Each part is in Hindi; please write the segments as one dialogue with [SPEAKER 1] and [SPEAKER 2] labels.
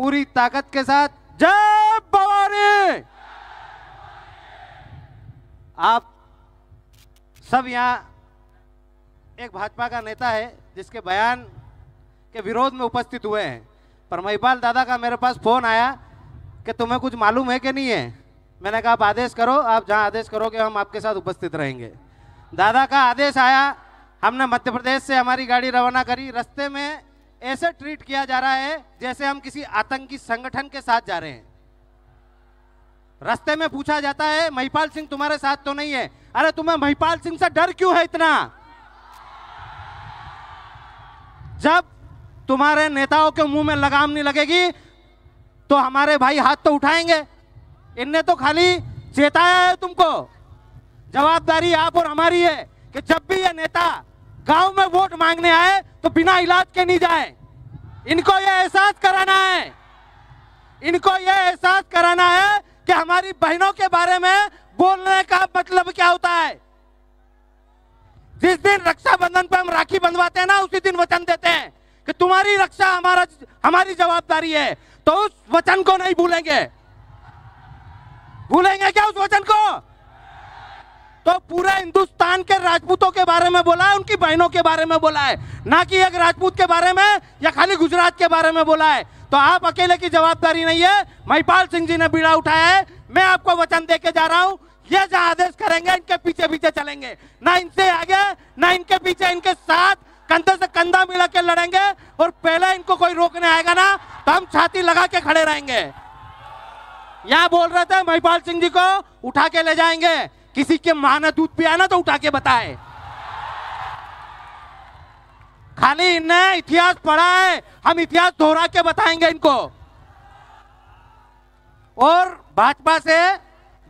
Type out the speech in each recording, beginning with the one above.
[SPEAKER 1] पूरी ताकत के साथ जय भवानी आप सब यहाँ एक भाजपा का नेता है जिसके बयान के विरोध में उपस्थित हुए हैं पर महिपाल दादा का मेरे पास फोन आया कि तुम्हें कुछ मालूम है कि नहीं है मैंने कहा आप आदेश करो आप जहाँ आदेश करोगे हम आपके साथ उपस्थित रहेंगे दादा का आदेश आया हमने मध्य प्रदेश से हमारी गाड़ी रवाना करी रस्ते में ऐसे ट्रीट किया जा रहा है जैसे हम किसी आतंकी संगठन के साथ जा रहे हैं रास्ते में पूछा जाता है महिपाल सिंह तुम्हारे साथ तो नहीं है अरे तुम्हें महिपाल सिंह से डर क्यों है इतना जब तुम्हारे नेताओं के मुंह में लगाम नहीं लगेगी तो हमारे भाई हाथ तो उठाएंगे इनने तो खाली चेताया है तुमको जवाबदारी आप और हमारी है कि जब भी ये नेता गांव में वोट मांगने आए तो बिना इलाज के नहीं जाए इनको ये एहसास कराना है इनको ये एहसास कराना है कि हमारी बहनों के बारे में बोलने का मतलब क्या होता है जिस दिन रक्षाबंधन पर हम राखी बंधवाते हैं ना उसी दिन वचन देते हैं कि तुम्हारी रक्षा हमारा हमारी जवाबदारी है तो उस वचन को नहीं भूलेंगे भूलेंगे क्या उस वचन को तो पूरा हिंदुस्तान के राजपूतों के बारे में बोला है उनकी बहनों के बारे में बोला है ना कि एक राजपूत के बारे में या खाली गुजरात के बारे में बोला है तो आप अकेले की जवाबदारी नहीं है महिपाल सिंह जी ने बीड़ा उठाया है मैं आपको वचन दे के जा रहा हूँ ये जहाँ आदेश करेंगे इनके पीछे पीछे चलेंगे ना इनसे आगे ना इनके पीछे इनके साथ कंधे से कंधा मिला के लड़ेंगे और पहले इनको कोई रोकने आएगा ना तो हम छाती लगा के खड़े रहेंगे यहाँ बोल रहे थे महिपाल सिंह जी को उठा के ले जाएंगे किसी के माना दूध पिया आना तो उठा के बताए खाली इनने इतिहास पढ़ा है हम इतिहास दोहरा के बताएंगे इनको और भाजपा से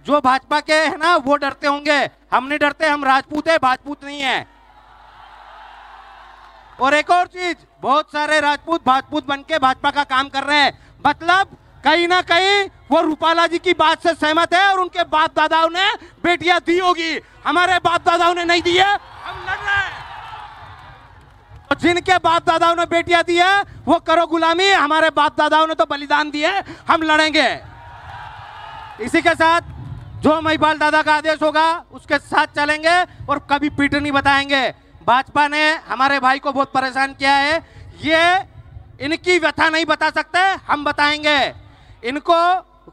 [SPEAKER 1] जो भाजपा के है ना वो डरते होंगे हम नहीं डरते हम राजपूत है भाजपूत नहीं है और एक और चीज बहुत सारे राजपूत भाजपूत बन के भाजपा का काम कर रहे हैं मतलब कहीं ना कहीं वो रूपाला जी की बात से सहमत है और उनके बाप दादाओं ने बेटियां दी होगी हमारे बाप दादाओं ने नहीं दी है हम लड़ रहे हैं और जिनके बाप दादाओं ने बेटियां दी है वो करो गुलामी हमारे बाप दादाओं ने तो बलिदान दिए हम लड़ेंगे इसी के साथ जो महिपाल दादा का आदेश होगा उसके साथ चलेंगे और कभी पीठ नहीं बताएंगे भाजपा ने हमारे भाई को बहुत परेशान किया है ये इनकी व्यथा नहीं बता सकते हम बताएंगे इनको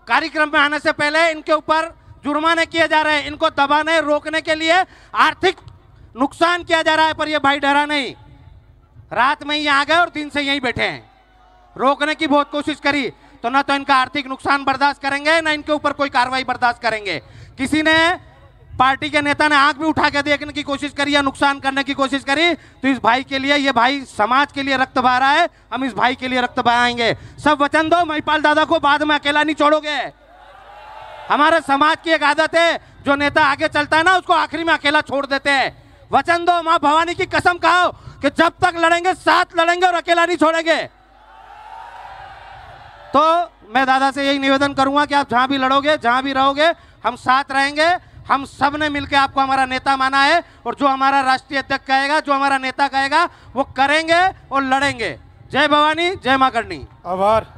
[SPEAKER 1] कार्यक्रम में आने से पहले इनके ऊपर जुर्माने किए जा रहे हैं इनको दबाने रोकने के लिए आर्थिक नुकसान किया जा रहा है पर ये भाई डरा नहीं रात में ही आ गए और दिन से यहीं बैठे हैं रोकने की बहुत कोशिश करी तो ना तो इनका आर्थिक नुकसान बर्दाश्त करेंगे ना इनके ऊपर कोई कार्रवाई बर्दाश्त करेंगे किसी ने पार्टी के नेता ने आंख भी उठा के देखने की कोशिश करी या नुकसान करने की कोशिश करी तो इस भाई के लिए ये भाई समाज के लिए रक्त बहा रहा है हम इस भाई के लिए रक्त बहाएंगे सब वचन दो महिपाल दादा को बाद में अकेला नहीं छोड़ोगे हमारे समाज की एक आदत है जो नेता आगे चलता है ना उसको आखिरी में अकेला छोड़ देते हैं वचन दो माँ भवानी की कसम कहो कि जब तक लड़ेंगे साथ लड़ेंगे और अकेला नहीं छोड़ेंगे तो मैं दादा से यही निवेदन करूंगा कि आप जहां भी लड़ोगे जहां भी रहोगे हम साथ रहेंगे हम सब ने मिलकर आपको हमारा नेता माना है और जो हमारा राष्ट्रीय अध्यक्ष कहेगा जो हमारा नेता कहेगा वो करेंगे और लड़ेंगे जय भवानी जय माकरणी आभार